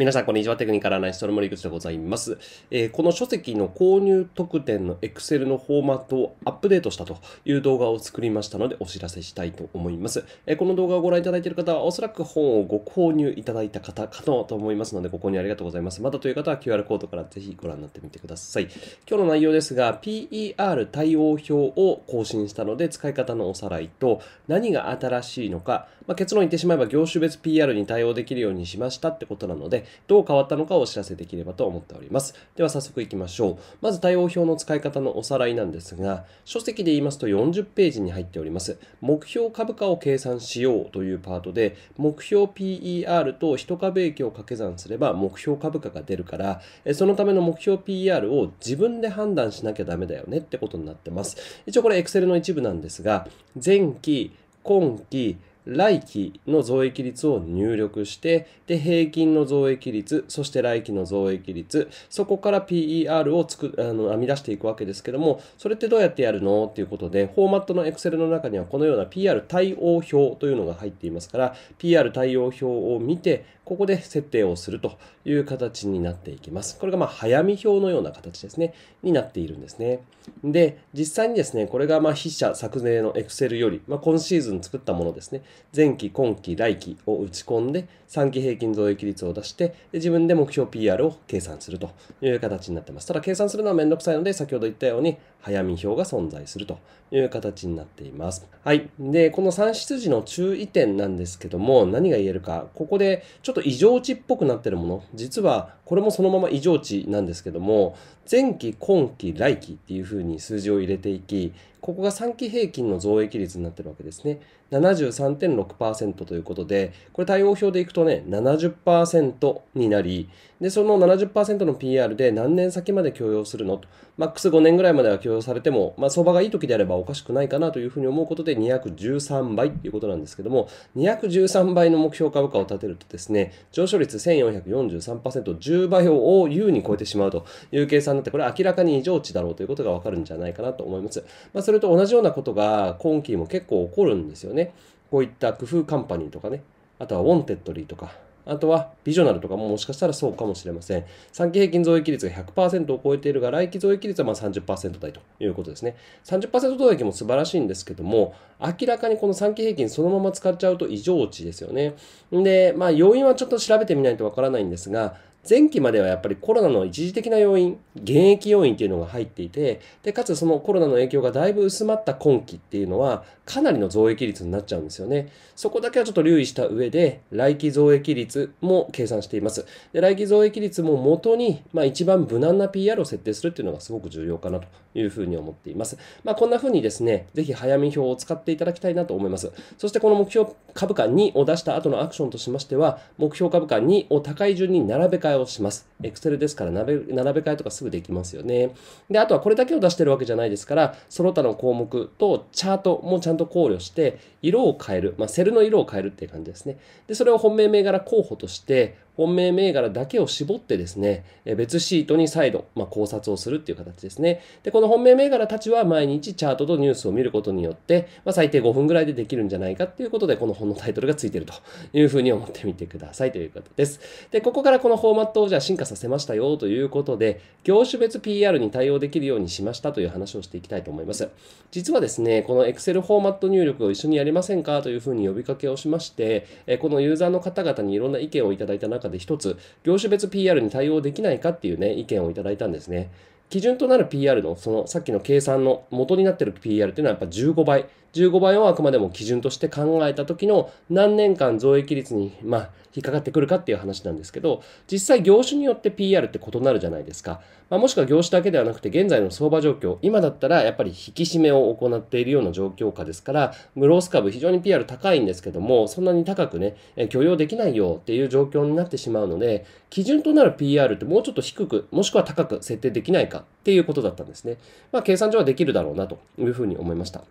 皆さん、こんにちは。テクニカルアナイストの森口でございます、えー、この書籍の購入特典の Excel のフォーマットをアップデートしたという動画を作りましたのでお知らせしたいと思います。えー、この動画をご覧いただいている方は、おそらく本をご購入いただいた方かと思いますので、ご購入ありがとうございます。まだという方は QR コードからぜひご覧になってみてください。今日の内容ですが、PER 対応表を更新したので、使い方のおさらいと、何が新しいのか、まあ、結論言ってしまえば業種別 PR に対応できるようにしましたってことなので、どう変わったのかをお知らせできればと思っております。では早速行きましょう。まず対応表の使い方のおさらいなんですが、書籍で言いますと40ページに入っております。目標株価を計算しようというパートで、目標 PER と1株益を掛け算すれば目標株価が出るから、そのための目標 PR を自分で判断しなきゃダメだよねってことになってます。一応これ Excel の一部なんですが、前期、今期、来期の増益率を入力して、で、平均の増益率、そして来期の増益率、そこから PER を作あの編み出していくわけですけども、それってどうやってやるのっていうことで、フォーマットの Excel の中にはこのような PR 対応表というのが入っていますから、PR 対応表を見て、ここで設定をするという形になっていきます。これがま早見表のような形ですね、になっているんですね。で、実際にですね、これがま筆者作成の Excel より、まあ、今シーズン作ったものですね、前期、今期、来期を打ち込んで、3期平均増益率を出して、自分で目標 PR を計算するという形になってます。ただ計算するのはめんどくさいので、先ほど言ったように早見表が存在するという形になっています。はい。で、この算出時の注意点なんですけども、何が言えるか、ここでちょっと異常値っぽくなってるもの、実はこれもそのまま異常値なんですけども、前期、今期、来期っていうふうに数字を入れていき、ここが3期平均の増益率になってるわけですね。73.6%ということで、これ対応表でいくとね、70%になり、で、その70%の PR で何年先まで許容するのと、マックス5年ぐらいまでは許容されても、まあ、相場がいい時であればおかしくないかなというふうに思うことで213倍ということなんですけども、213倍の目標株価を立てるとですね、上昇率1443%、10倍を優に超えてしまうという計算になって、これ明らかに異常値だろうということがわかるんじゃないかなと思います。まあそれと同じようなことが今期も結構起こるんですよね。こういった工夫カンパニーとかね、あとはウォンテッドリーとか、あとはビジョナルとかももしかしたらそうかもしれません。産期平均増益率が100%を超えているが、来期増益率はまあ30%台ということですね。30%増益も素晴らしいんですけども、明らかにこの産期平均そのまま使っちゃうと異常値ですよね。で、まあ要因はちょっと調べてみないとわからないんですが、前期まではやっぱりコロナの一時的な要因、現役要因っていうのが入っていて、で、かつそのコロナの影響がだいぶ薄まった今期っていうのは、かなりの増益率になっちゃうんですよね。そこだけはちょっと留意した上で、来期増益率も計算しています。で、来期増益率も元に、まあ一番無難な PR を設定するっていうのがすごく重要かなというふうに思っています。まあこんなふうにですね、ぜひ早見表を使っていただきたいなと思います。そしてこの目標株価2を出した後のアクションとしましては、目標株価2を高い順に並べ替え替えをします。Excel ですから並べ替えとかすぐできますよね。で、あとはこれだけを出してるわけじゃないですから、その他の項目とチャートもちゃんと考慮して、色を変える、まあ、セルの色を変えるっていう感じですね。で、それを本命銘柄候補として、本命銘柄だけを絞ってですね、別シートに再度、まあ、考察をするっていう形ですね。で、この本命銘柄たちは毎日チャートとニュースを見ることによって、まあ、最低5分ぐらいでできるんじゃないかっていうことで、この本のタイトルがついてるというふうに思ってみてくださいということです。で、ここからこのフォーマットをじゃあ進化させましたよということで、業種別 PR に対応できるようにしましたという話をしていきたいと思います。実はですね、この Excel フォーマット入力を一緒にやりませんかというふうに呼びかけをしまして、このユーザーの方々にいろんな意見をいただいた中中で一つ、業種別 PR に対応できないかっていうね、意見をいただいたんですね。基準となる PR の、そのさっきの計算の元になってる PR っていうのはやっぱ15倍。15倍をあくまでも基準として考えた時の何年間増益率に、まあ、引っかかってくるかっていう話なんですけど、実際業種によって PR って異なるじゃないですか。まあ、もしくは業種だけではなくて現在の相場状況、今だったらやっぱり引き締めを行っているような状況下ですから、グロース株非常に PR 高いんですけども、そんなに高くね、許容できないよっていう状況になってしまうので、基準となる PR ってもうちょっと低く、もしくは高く設定できないかっていうことだったんですね。まあ、計算上はできるだろうなというふうに思いました。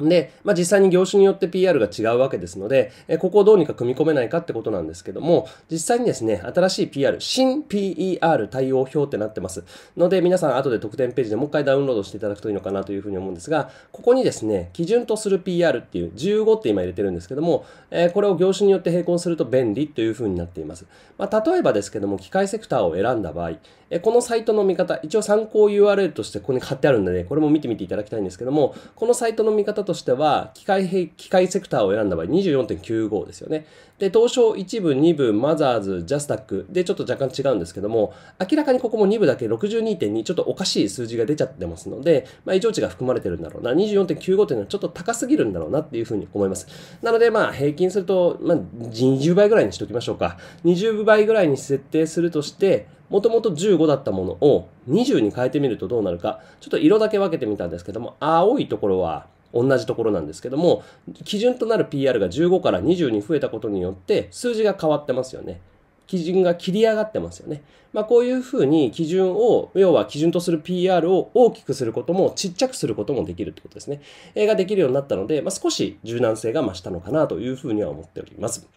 で、まあ、実際に業種によって PR が違うわけですので、えここをどうにか組み込めないかってことなんですけども、実際にですね、新しい PR、新 PER 対応表ってなってます。ので、皆さん後で特典ページでもう一回ダウンロードしていただくといいのかなというふうに思うんですが、ここにですね、基準とする PR っていう15って今入れてるんですけども、えこれを業種によって並行すると便利というふうになっています。まあ、例えばですけども、機械セクターを選んだ場合、えこのサイトの見方、一応参考 URL としてここに貼ってあるんでね、これも見てみていただきたいんですけども、このサイトの見方としては、機械、機械セクターを選んだ場合24.95ですよね。で、東証1部、2部、マザーズ、ジャスタックでちょっと若干違うんですけども、明らかにここも2部だけ62.2ちょっとおかしい数字が出ちゃってますので、まあ異常値が含まれてるんだろうな。24.95というのはちょっと高すぎるんだろうなっていうふうに思います。なのでまあ平均すると、まあ20倍ぐらいにしておきましょうか。20倍ぐらいに設定するとして、もともと15だったものを20に変えてみるとどうなるか、ちょっと色だけ分けてみたんですけども、青いところは同じところなんですけども、基準となる PR が15から20に増えたことによって、数字が変わってますよね。基準が切り上がってますよね。まあ、こういうふうに基準を、要は基準とする PR を大きくすることも、ちっちゃくすることもできるってことですね。ができるようになったので、まあ、少し柔軟性が増したのかなというふうには思っております。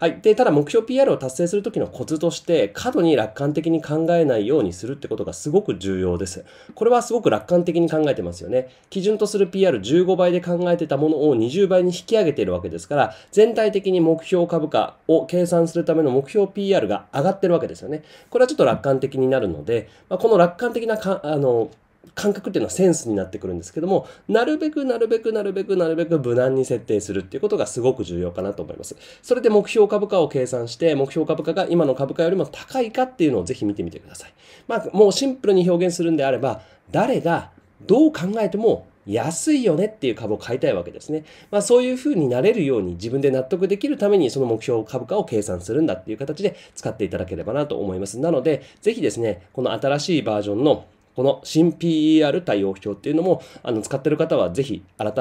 はい。で、ただ目標 PR を達成するときのコツとして、過度に楽観的に考えないようにするってことがすごく重要です。これはすごく楽観的に考えてますよね。基準とする PR15 倍で考えてたものを20倍に引き上げているわけですから、全体的に目標株価を計算するための目標 PR が上がってるわけですよね。これはちょっと楽観的になるので、まあ、この楽観的なか、あの、感覚っていうのはセンスになってくるんですけども、なるべくなるべくなるべくなるべく無難に設定するっていうことがすごく重要かなと思います。それで目標株価を計算して、目標株価が今の株価よりも高いかっていうのをぜひ見てみてください。まあ、もうシンプルに表現するんであれば、誰がどう考えても安いよねっていう株を買いたいわけですね。まあそういうふうになれるように自分で納得できるためにその目標株価を計算するんだっていう形で使っていただければなと思います。なので、ぜひですね、この新しいバージョンのこの新 PER 対応表っていうのもあの使ってる方はぜひ改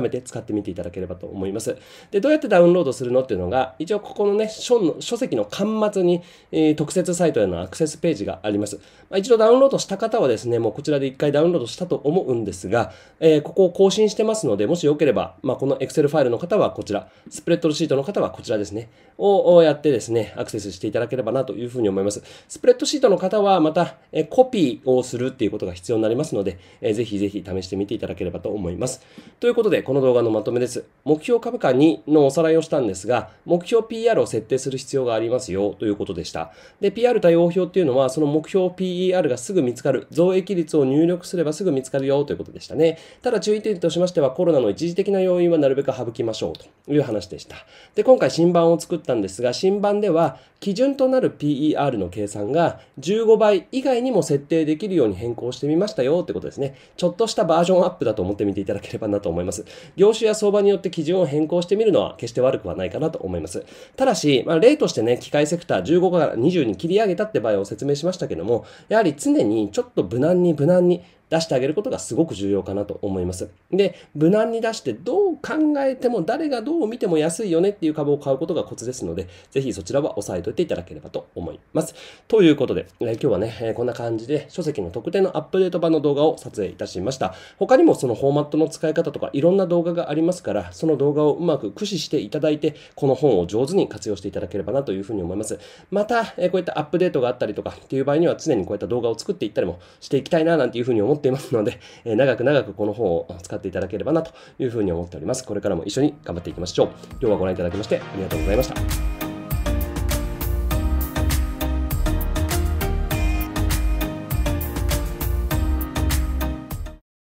めて使ってみていただければと思います。で、どうやってダウンロードするのっていうのが、一応ここのね、書の書籍の端末に、えー、特設サイトへのアクセスページがあります。まあ、一度ダウンロードした方はですね、もうこちらで一回ダウンロードしたと思うんですが、えー、ここを更新してますので、もしよければ、まあ、この Excel ファイルの方はこちら、スプレッドシートの方はこちらですね、をやってですね、アクセスしていただければなというふうに思います。スプレッドシートの方はまた、えー、コピーをするっていうことが必要になりますので、えー、ぜひぜひ試してみていただければと思います。ということで、この動画のまとめです。目標株価2のおさらいをしたんですが、目標 PR を設定する必要がありますよということでした。で、PR 対応表っていうのは、その目標 PER がすぐ見つかる、増益率を入力すればすぐ見つかるよということでしたね。ただ注意点としましては、コロナの一時的な要因はなるべく省きましょうという話でした。で、今回新版を作ったんですが、新版では、基準となる PER の計算が15倍以外にも設定できるように変更してみましたよってことですね。ちょっとしたバージョンアップだと思ってみていただければなと思います。業種や相場によって基準を変更してみるのは決して悪くはないかなと思います。ただし、まあ、例としてね、機械セクター15から20に切り上げたって場合を説明しましたけども、やはり常にちょっと無難に無難に出してあげることがすごく重要かなと思います。で、無難に出してどう考えても誰がどう見ても安いよねっていう株を買うことがコツですので、ぜひそちらは押さえといていただければと思います。ということで、えー、今日はね、えー、こんな感じで書籍の特典のアップデート版の動画を撮影いたしました。他にもそのフォーマットの使い方とかいろんな動画がありますから、その動画をうまく駆使していただいて、この本を上手に活用していただければなというふうに思います。また、えー、こういったアップデートがあったりとかっていう場合には常にこういった動画を作っていったりもしていきたいななんていうふうに思ってっていますので、え長く長くこの本を使っていただければなというふうに思っております。これからも一緒に頑張っていきましょう。今日はご覧いただきましてありがとうございました。